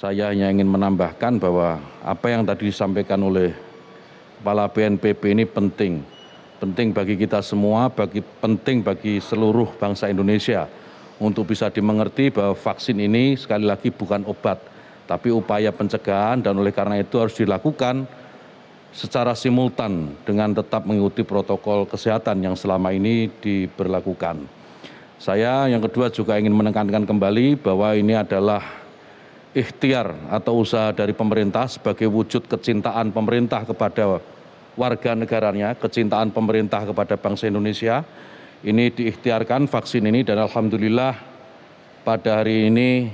Saya hanya ingin menambahkan bahwa apa yang tadi disampaikan oleh Kepala BNPB ini penting. Penting bagi kita semua, bagi penting bagi seluruh bangsa Indonesia untuk bisa dimengerti bahwa vaksin ini sekali lagi bukan obat, tapi upaya pencegahan dan oleh karena itu harus dilakukan secara simultan dengan tetap mengikuti protokol kesehatan yang selama ini diberlakukan. Saya yang kedua juga ingin menekankan kembali bahwa ini adalah ikhtiar atau usaha dari pemerintah sebagai wujud kecintaan pemerintah kepada warga negaranya, kecintaan pemerintah kepada bangsa Indonesia. Ini diikhtiarkan vaksin ini dan alhamdulillah pada hari ini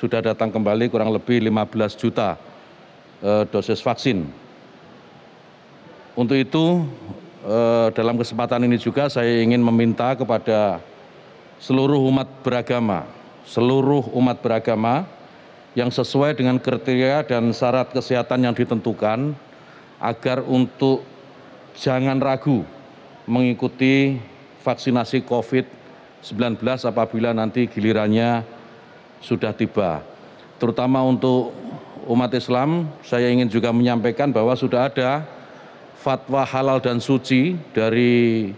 sudah datang kembali kurang lebih 15 juta e, dosis vaksin. Untuk itu e, dalam kesempatan ini juga saya ingin meminta kepada seluruh umat beragama, seluruh umat beragama yang sesuai dengan kriteria dan syarat kesehatan yang ditentukan agar untuk jangan ragu mengikuti vaksinasi COVID-19 apabila nanti gilirannya sudah tiba. Terutama untuk umat Islam, saya ingin juga menyampaikan bahwa sudah ada fatwa halal dan suci dari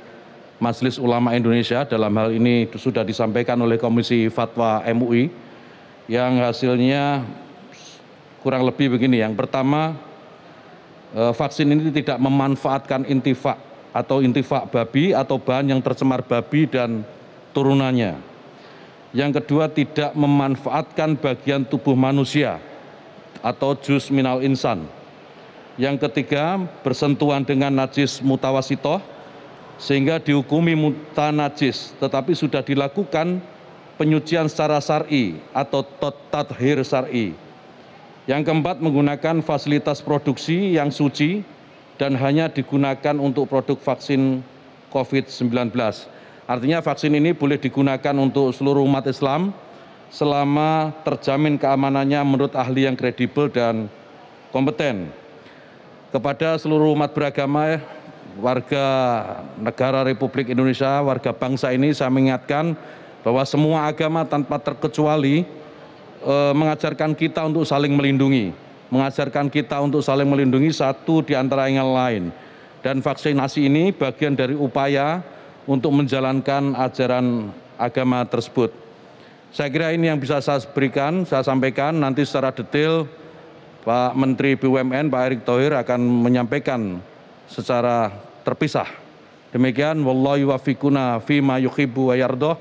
Majelis Ulama Indonesia dalam hal ini sudah disampaikan oleh Komisi Fatwa MUI yang hasilnya kurang lebih begini. Yang pertama, eh, vaksin ini tidak memanfaatkan intifak atau intifak babi atau bahan yang tercemar babi dan turunannya. Yang kedua, tidak memanfaatkan bagian tubuh manusia atau jus minal insan. Yang ketiga, bersentuhan dengan najis mutawasitoh sehingga dihukumi muta najis, tetapi sudah dilakukan penyucian secara sar'i atau tathir sar'i. Yang keempat menggunakan fasilitas produksi yang suci dan hanya digunakan untuk produk vaksin COVID-19. Artinya vaksin ini boleh digunakan untuk seluruh umat Islam selama terjamin keamanannya menurut ahli yang kredibel dan kompeten. Kepada seluruh umat beragama, eh, warga negara Republik Indonesia, warga bangsa ini saya mengingatkan bahwa semua agama tanpa terkecuali e, mengajarkan kita untuk saling melindungi, mengajarkan kita untuk saling melindungi satu di antara yang lain. Dan vaksinasi ini bagian dari upaya untuk menjalankan ajaran agama tersebut. Saya kira ini yang bisa saya berikan, saya sampaikan nanti secara detail Pak Menteri BUMN Pak Erick Thohir akan menyampaikan secara terpisah. Demikian wallahu wafikuna fima yuhibbu wa yardoh.